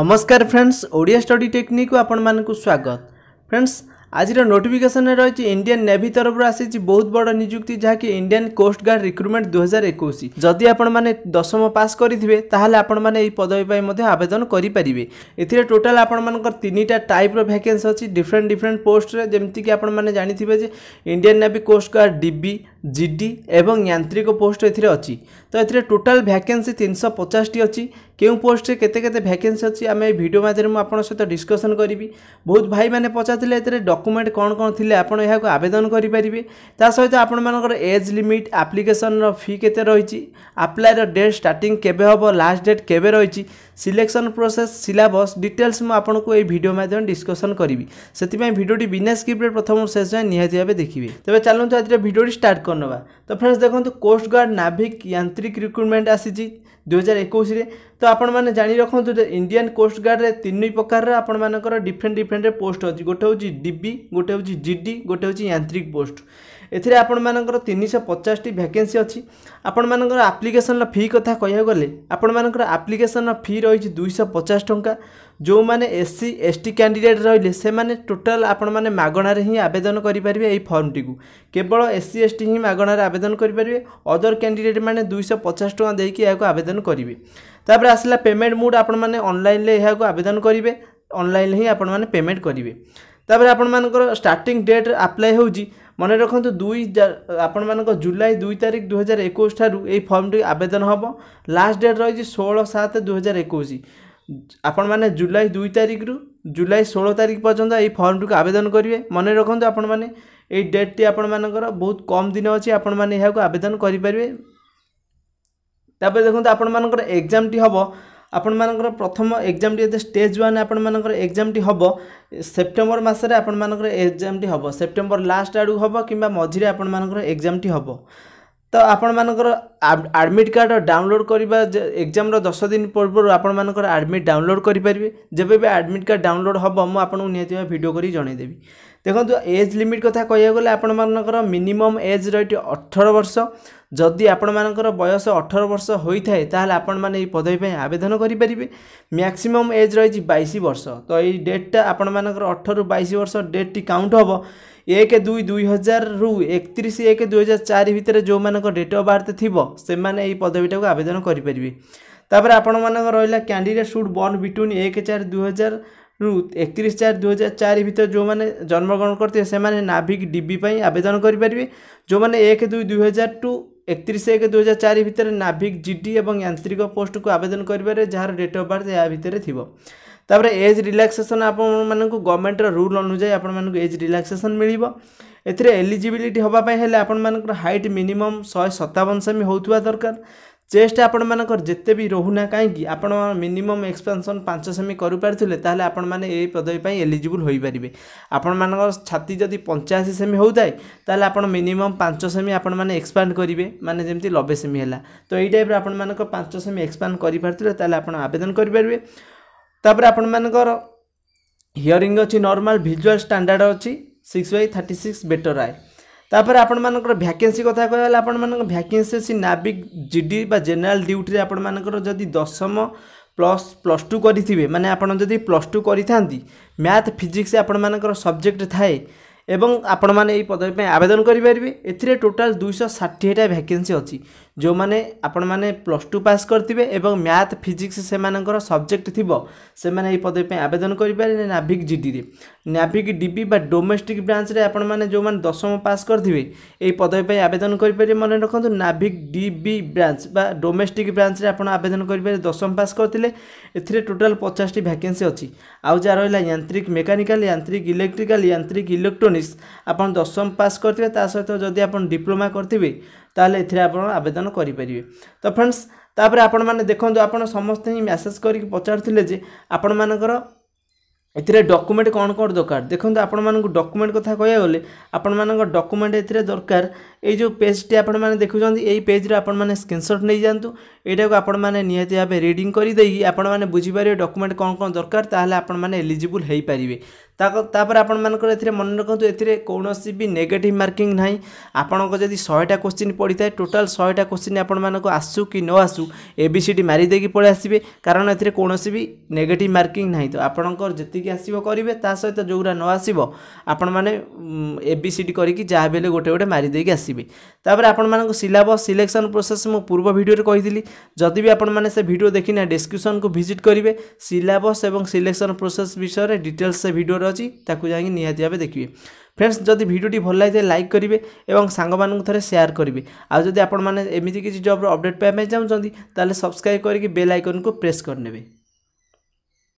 নমস্কার friends Odia study technique আপনার স্বাগত ফ্রেন্ডস আজির নোটিফিকেসন রয়েছে ইন্ডিয়ান নেভি তরফ আসিছে বহুত বড় নিযুক্তি যা কি ইন্ডিয়ান কোস্টগার্ড রিক্রুটমেন্ট দুই হাজার একুশ যদি আপনার দশম পাস করে তাহলে আপনার এই পদবী পাই আবেদন করে পারে এতে টোটাল আপনার তিনটা টাইপ্র ভ্যাকেন্সি অনেক ডিফরেন্ট ডিফরেন্ট পোস্টরে যেমিকি আপনার জাঁথিবে যে Indian Navy coast guard DB GD এবং যান্ত্রিক পোস্ট এতে অ তো এতে টোটাল ভ্যাকেন্সি তিনশো পচাশটি অ কেউ পোস্টে কেতে কেতে ভ্যাকেন্ସି ଅଛି ଆମେ ଏଇ ଭିଡ଼ିଓ ମାଧ୍ୟମରେ ମୁଁ ଆପଣଙ୍କ ସହିତ ଡିସ୍କସନ୍ କରିବି ବହୁତ ଭାଇମାନେ ପଚାରିଥିଲେ ଏଥିରେ ଡକୁମେଣ୍ଟ କ'ଣ କ'ଣ ଥିଲେ ଆପଣ ଏହାକୁ ଆବେଦନ କରିପାରିବେ ତା ସହିତ ଆପଣମାନଙ୍କର ଏଜ୍ ଲିମିଟ୍ ଆପ୍ଲିକେସନ୍ର ଫି କେତେ ରହିଛି ଆପ୍ଲାଏର ଡେଟ୍ ଷ୍ଟାର୍ଟିଂ କେବେ ହେବ ଲାଷ୍ଟ ଡେଟ୍ କେବେ ରହିଛି ସିଲେକ୍ସନ୍ ପ୍ରୋସେସ୍ ସିଲାବସ୍ ଡିଟେଲ୍ସ ମୁଁ ଆପଣଙ୍କୁ ଏଇ ଭିଡ଼ିଓ ମାଧ୍ୟମରେ ଡିସ୍କସନ୍ କରିବି ସେଥିପାଇଁ ଭିଡ଼ିଓଟି ବିନା ସ୍କ୍ରିପ୍ଟରେ ପ୍ରଥମରୁ ଶେଷ ଯାଏଁ ନିହାତି ଭାବେ ଦେଖିବେ ତେବେ ଚାଲନ୍ତୁ ଆଜିର ଭିଡ଼ିଓଟି ଷ୍ଟାର୍ଟ କରିନେବା ତ ଫ୍ରେଣ୍ଡସ୍ ଦେଖନ୍ତୁ କୋଷ୍ଟଗାର୍ଡ଼ ନାଭିକ୍ ଯାନ୍ତ୍ରିକ ରିକ୍ରୁଟମେଣ୍ଟ ଆସିଛି ଦୁଇହଜାର ଏକୋଇଶରେ তো ଆପଣମାନେ ଜାଣି ରଖନ୍ତୁ ଯେ ଇଣ୍ଡିଆନ୍ କୋଷ୍ଟଗାର୍ଡ଼ରେ ତିନି ପ୍ରକାରର ଆପଣମାନଙ୍କର ଡିଫରେଣ୍ଟ ଡିଫରେଣ୍ଟ ପୋଷ୍ଟ ଅଛି ଗୋଟେ ହେଉଛି ଡିବି ଗୋଟେ ହେଉଛି ଜିଡି ଗୋଟେ ହେଉଛି ଯାନ୍ତ୍ରିକ ପୋଷ୍ଟ ଏଥିରେ ଆପଣମାନଙ୍କର ତିନିଶହ ପଚାଶଟି ଭ୍ୟାକେନ୍ସି ଅଛି ଆପଣମାନଙ୍କର ଆପ୍ଲିକେସନ୍ର ଫି କଥା କହିବାକୁ ଗଲେ ଆପଣମାନଙ୍କର ଆପ୍ଲିକେସନ୍ର ଫି ରହିଛି ଦୁଇଶହ ପଚାଶ ଟଙ୍କା ଯେଉଁମାନେ ଏସ୍ସି ଏସ୍ଟି କ୍ୟାଣ୍ଡିଡେଟ୍ ରହିଲେ ସେମାନେ ଟୋଟାଲ୍ ଆପଣମାନେ ମାଗଣାରେ ହିଁ ଆବେଦନ କରିପାରିବେ ଏହି ଫର୍ମଟିକୁ କେବଳ ଏସ୍ସି ଏସ୍ଟି ହିଁ ମାଗଣାରେ ଆବେଦନ କରିପାରିବେ ଅଦର କ୍ୟାଣ୍ଡିଡେଟ୍ ମାନେ ଦୁଇଶହ ପଚାଶ ଟଙ୍କା ଦେଇକି ଏହାକୁ ଆବେଦନ କରିବେ তাপরে আসলা পেমেন্ট মুড আপনার অনলাইন এখন আবেদন করবে অনলাইন হি আপনার পেমেন্ট করবে তাপরে আপনার স্টার্টিং ডেট আপ্লাই হচ্ছে মনে রাখতু দুই আপনার জুলাই দুই তারিখ দু হাজার একুশ ঠার এই ফর্মটি আবেদন হব লাস্ট ডেট রয়েছে ষোল সাত দু হাজার একুশ আপন মানে জুলাই দুই তারিখরু জুলাই ষোলো তারিখ পর্যন্ত এই ফর্মটিকে আবেদন করবে মনে রাখতু আপনার এই ডেটটি আপনার বহুত কম দিন অছি আপনার আবেদন করে তাপরে দেখুন আপনার এক্সামটি হব ଆପଣମାନଙ୍କର ପ୍ରଥମ ଏକ୍ଜାମ୍ଟି ଯଦି ଷ୍ଟେଜ୍ ୱାନ୍ ଆପଣମାନଙ୍କର ଏକ୍ଜାମ୍ଟି ହେବ ସେପ୍ଟେମ୍ବର ମାସରେ ଆପଣମାନଙ୍କର ଏକ୍ଜାମ୍ଟି ହେବ ସେପ୍ଟେମ୍ବର ଲାଷ୍ଟ ଆଡ଼କୁ ହେବ କିମ୍ବା ମଝିରେ ଆପଣମାନଙ୍କର ଏକ୍ଜାମ୍ଟି ହେବ ତ ଆପଣମାନଙ୍କର ଆଡ଼ମିଟ୍ କାର୍ଡ଼ ଡାଉନଲୋଡ଼୍ କରିବା ଏକ୍ଜାମ୍ର ଦଶ ଦିନ ପୂର୍ବରୁ ଆପଣମାନଙ୍କର ଆଡ଼ମିଟ୍ ଡାଉନଲୋଡ଼୍ କରିପାରିବେ ଯେବେ ବି ଆଡ଼ମିଟ୍ କାର୍ଡ଼ ଡାଉନଲୋଡ଼୍ ହେବ ମୁଁ ଆପଣଙ୍କୁ ନିହାତି ଭାବେ ଭିଡ଼ିଓ କରି ଜଣାଇଦେବି ଦେଖନ୍ତୁ ଏଜ୍ ଲିମିଟ୍ କଥା କହିବାକୁ ଗଲେ ଆପଣମାନଙ୍କର ମିନିମମ୍ ଏଜ୍ ରହିଛି ଅଠର ବର୍ଷ ଯଦି ଆପଣମାନଙ୍କର ବୟସ ଅଠର ବର୍ଷ ହୋଇଥାଏ ତାହେଲେ ଆପଣମାନେ ଏହି ପଦବୀ ପାଇଁ ଆବେଦନ କରିପାରିବେ ମ୍ୟାକ୍ସିମମ୍ ଏଜ୍ ରହିଛି ବାଇଶ ବର୍ଷ ତ ଏଇ ଡେଟ୍ଟା ଆପଣମାନଙ୍କର ଅଠରରୁ ବାଇଶ ବର୍ଷ ଡେଟ୍ଟି କାଉଣ୍ଟ ହେବ ଏକ ଦୁଇ ଦୁଇ ହଜାରରୁ ଏକତିରିଶ ଏକ ଦୁଇ ହଜାର ଚାରି ଭିତରେ ଯେଉଁମାନଙ୍କ ଡେଟ୍ ଅଫ୍ ବାର୍ଥ ଥିବ ସେମାନେ ଏହି ପଦବୀଟାକୁ ଆବେଦନ କରିପାରିବେ ତାପରେ ଆପଣମାନଙ୍କ ରହିଲା କ୍ୟାଣ୍ଡିଡେଟ୍ ସୁଟ୍ ବର୍ନ ବିଟୁଇନ୍ ଏକ ଚାରି ଦୁଇ ହଜାର ରୁ ଏକତିରିଶ ଚାରି ଦୁଇହଜାର ଚାରି ଭିତରେ ଯେଉଁମାନେ ଜନ୍ମଗ୍ରହଣ କରିଥିବେ ସେମାନେ ନାଭିକ୍ ଡି ବି ପାଇଁ ଆବେଦନ କରିପାରିବେ ଯେଉଁମାନେ ଏକ ଦୁଇ ଦୁଇହଜାର ଟୁ ଏକତିରିଶ ଏକ ଦୁଇହଜାର ଚାରି ଭିତରେ ନାଭିକ୍ ଜି ଡି ଏବଂ ୟାନ୍ତ୍ରିକ ପୋଷ୍ଟକୁ ଆବେଦନ କରିପାରିବେ ଯାହାର ଡେଟ୍ ଅଫ୍ ବାର୍ଥ ଏହା ଭିତରେ ଥିବ ତାପରେ ଏଜ୍ ରିଲାକ୍ସେସନ୍ ଆପଣମାନଙ୍କୁ ଗଭର୍ଣ୍ଣମେଣ୍ଟର ରୁଲ୍ ଅନୁଯାୟୀ ଆପଣମାନଙ୍କୁ ଏଜ୍ ରିଲାକ୍ସେସନ୍ ମିଳିବ ଏଥିରେ ଏଲିଜିବିଲିଟି ହେବା ପାଇଁ ହେଲେ ଆପଣମାନଙ୍କର ହାଇଟ୍ ମିନିମମ୍ ଶହେ ସତାବନ ସେମି ହେଉଥିବା ଦରକାର চেস্ট ଆପଣମାନଙ୍କର ଯେତେ ବି ରହୁନା କାହିଁକି ଆପଣ ମିନିମମ୍ ଏକ୍ସପାନ୍ସନ୍ ପାଞ୍ଚ ସେମି କରିପାରିଥିଲେ ତାହେଲେ ଆପଣମାନେ ଏହି ପଦବୀ ପାଇଁ ଏଲିଜିବୁଲ୍ ହୋଇପାରିବେ ଆପଣମାନଙ୍କର ଛାତି ଯଦି ପଞ୍ଚାଅଶୀ ସେମି ହେଉଥାଏ ତାହେଲେ ଆପଣ ମିନିମମ୍ ପାଞ୍ଚ ସେମି ଆପଣମାନେ ଏକ୍ସପାଣ୍ଡ କରିବେ ମାନେ ଯେମିତି ନବେ ସେମି ହେଲା ତ ଏଇ ଟାଇପ୍ର ଆପଣମାନଙ୍କ ପାଞ୍ଚ ସେମି ଏକ୍ସପାଣ୍ଡ କରିପାରିଥିଲେ ତାହେଲେ ଆପଣ ଆବେଦନ କରିପାରିବେ ତାପରେ ଆପଣମାନଙ୍କର ହିୟରିଂ ଅଛି ନର୍ମାଲ୍ ଭିଜୁଆଲ୍ ଷ୍ଟାଣ୍ଡାର୍ଡ଼ ଅଛି six by thirty six better eye ତାପରେ ଆପଣମାନଙ୍କର ଭ୍ୟାକେନ୍ସି କଥା କହିଲେ ଆପଣମାନଙ୍କ ଭ୍ୟାକେନ୍ସି ଅଛି ନାଭିକ୍ ଜିଡି ବା ଜେନେରାଲ୍ ଡ୍ୟୁଟିରେ ଆପଣମାନଙ୍କର ଯଦି ଦଶମ ପ୍ଲସ୍ ପ୍ଲସ୍ ଟୁ କରିଥିବେ ମାନେ ଆପଣ ଯଦି ପ୍ଲସ୍ ଟୁ କରିଥାନ୍ତି ମ୍ୟାଥ୍ ଫିଜିକ୍ସ ଆପଣମାନଙ୍କର ସବଜେକ୍ଟ ଥାଏ ଏବଂ ଆପଣମାନେ ଏହି ପଦବୀ ପାଇଁ ଆବେଦନ କରିପାରିବେ ଏଥିରେ ଟୋଟାଲ୍ ଦୁଇଶହ ଷାଠିଏଟା ଭ୍ୟାକେନ୍ସି ଅଛି ଯେଉଁମାନେ ଆପଣମାନେ ପ୍ଲସ୍ ଟୁ ପାସ୍ କରିଥିବେ ଏବଂ ମ୍ୟାଥ୍ ଫିଜିକ୍ସ ସେମାନଙ୍କର ସବଜେକ୍ଟ ଥିବ ସେମାନେ ଏହି ପଦବୀ ପାଇଁ ଆବେଦନ କରିପାରିବେ ନାଭିକ୍ ଜିଡ଼ିରେ ନାଭିକ୍ ଡିବି ବା ଡୋମେଷ୍ଟିକ୍ ବ୍ରାଞ୍ଚରେ ଆପଣମାନେ ଯେଉଁମାନେ ଦଶମ ପାସ୍ କରିଥିବେ ଏହି ପଦବୀ ପାଇଁ ଆବେଦନ କରିପାରିବେ ମନେ ରଖନ୍ତୁ ନାଭିକ୍ ଡିବି ବ୍ରାଞ୍ଚ ବା ଡୋମେଷ୍ଟିକ୍ ବ୍ରାଞ୍ଚରେ ଆପଣ ଆବେଦନ କରିପାରିବେ ଦଶମ ପାସ୍ କରିଥିଲେ ଏଥିରେ ଟୋଟାଲ୍ ପଚାଶଟି ଭ୍ୟାକେନ୍ସି ଅଛି ଆଉ ଯାହା ରହିଲା ୟାନ୍ତ୍ରିକ ମେକାନିକାଲ୍ ୟାନ୍ତ୍ରିକ ଇଲେକ୍ଟ୍ରିକାଲ୍ ୟାନ୍ତ୍ରିକ ଇଲେକ୍ଟ୍ରୋନିକ୍ସ ଆପଣ ଦଶମ ପାସ୍ କରିଥିବେ ତା ସହିତ ଯଦି ଆପଣ ଡିପ୍ଲୋମା କରିଥିବେ ତାହେଲେ ଏଥିରେ ଆପଣ ଆବେଦନ କରିପାରିବେ ତ ଫ୍ରେଣ୍ଡସ୍ ତାପରେ ଆପଣମାନେ ଦେଖନ୍ତୁ ଆପଣ ସମସ୍ତେ ହିଁ ମେସେଜ୍ କରିକି ପଚାରୁଥିଲେ ଯେ ଆପଣମାନଙ୍କର ଏଥିରେ ଡକୁମେଣ୍ଟ କ'ଣ କ'ଣ ଦରକାର ଦେଖନ୍ତୁ ଆପଣମାନଙ୍କୁ ଡକୁମେଣ୍ଟ କଥା କହିବାକୁ ଗଲେ ଆପଣମାନଙ୍କ ଡକୁମେଣ୍ଟ ଏଥିରେ ଦରକାର ଏଇ ଯେଉଁ ପେଜ୍ଟି ଆପଣମାନେ ଦେଖୁଛନ୍ତି ଏଇ ପେଜ୍ରେ ଆପଣମାନେ ସ୍କ୍ରିନ୍ସଟ୍ ନେଇଯାଆନ୍ତୁ ଏଇଟାକୁ ଆପଣମାନେ ନିହାତି ଭାବେ ରିଡ଼ିଂ କରିଦେଇକି ଆପଣମାନେ ବୁଝିପାରିବେ ଡକୁମେଣ୍ଟ କ'ଣ କ'ଣ ଦରକାର ତାହେଲେ ଆପଣମାନେ ଏଲିଜିବୁଲ୍ ହୋଇପାରିବେ ତାପରେ ଆପଣମାନଙ୍କର ଏଥିରେ ମନେ ରଖନ୍ତୁ ଏଥିରେ କୌଣସି ବି ନେଗେଟିଭ୍ ମାର୍କିଂ ନାହିଁ ଆପଣଙ୍କ ଯଦି ଶହେଟା କୋଶ୍ଚିନ୍ ପଡ଼ିଥାଏ ଟୋଟାଲ୍ ଶହେଟା କୋଶ୍ଚିନ୍ ଆପଣମାନଙ୍କୁ ଆସୁ କି ନ ଆସୁ ଏ ବି ସି ଡ଼ି ମାରିଦେଇକି ପଳେଇ ଆସିବେ କାରଣ ଏଥିରେ କୌଣସି ବି ନେଗେଟିଭ୍ ମାର୍କିଂ ନାହିଁ ତ ଆପଣଙ୍କର ଯେତିକି ଆସିବ କରିବେ ତା ସହିତ ଯେଉଁଗୁଡ଼ା ନ ଆସିବ ଆପଣମାନେ ଏ ବି ସି ଡ଼ି କରିକି ଯାହା ବି ହେଲେ ଗୋଟେ ଗୋଟେ ମାରିଦେଇକି ଆସିବେ ତାପରେ ଆପଣମାନଙ୍କ ସିଲାବସ୍ ସିଲେକ୍ସନ୍ ପ୍ରୋସେସ୍ ମୁଁ ପୂର୍ବ ଭିଡ଼ିଓରେ କହିଥିଲି ଯଦି ବି ଆପଣମାନେ ସେ ଭିଡ଼ିଓ ଦେଖିନା ଡେସ୍କ୍ରିପ୍ସନ୍କୁ ଭିଜିଟ୍ କରିବେ ସିଲାବସ୍ ଏବଂ ସିଲେକ୍ସନ୍ ପ୍ରୋସେସ୍ ବିଷୟରେ ଡିଟେଲ୍ସ ସେ ଭିଡ଼ିଓରେ ଅଛି ତାକୁ ଯାଇକି ନିହାତି ଭାବେ ଦେଖିବେ ଫ୍ରେଣ୍ଡସ୍ ଯଦି ଭିଡ଼ିଓଟି ଭଲ ଲାଗିଥାଏ ଲାଇକ୍ କରିବେ ଏବଂ ସାଙ୍ଗମାନଙ୍କୁ ଥରେ ସେୟାର କରିବେ ଆଉ ଯଦି ଆପଣମାନେ ଏମିତି କିଛି ଜବ୍ର ଅପଡ଼େଟ୍ ପାଇବା ପାଇଁ ଚାହୁଁଛନ୍ତି ତାହେଲେ ସବସ୍କ୍ରାଇବ୍ କରିକି ବେଲ୍ ଆଇକନ୍କୁ ପ୍ରେସ୍ କରିନେବେ